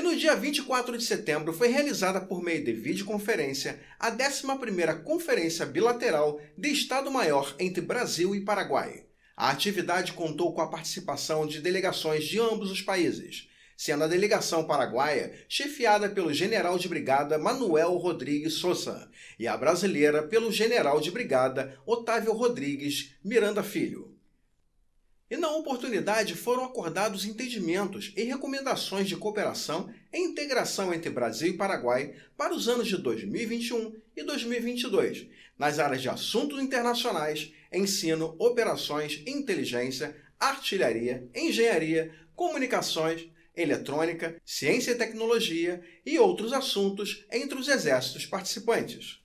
E no dia 24 de setembro foi realizada por meio de videoconferência a 11ª Conferência Bilateral de Estado-Maior entre Brasil e Paraguai. A atividade contou com a participação de delegações de ambos os países, sendo a delegação paraguaia chefiada pelo general de brigada Manuel Rodrigues Souza e a brasileira pelo general de brigada Otávio Rodrigues Miranda Filho. E na oportunidade foram acordados entendimentos e recomendações de cooperação e integração entre Brasil e Paraguai para os anos de 2021 e 2022, nas áreas de assuntos internacionais, ensino, operações, inteligência, artilharia, engenharia, comunicações, eletrônica, ciência e tecnologia e outros assuntos entre os exércitos participantes.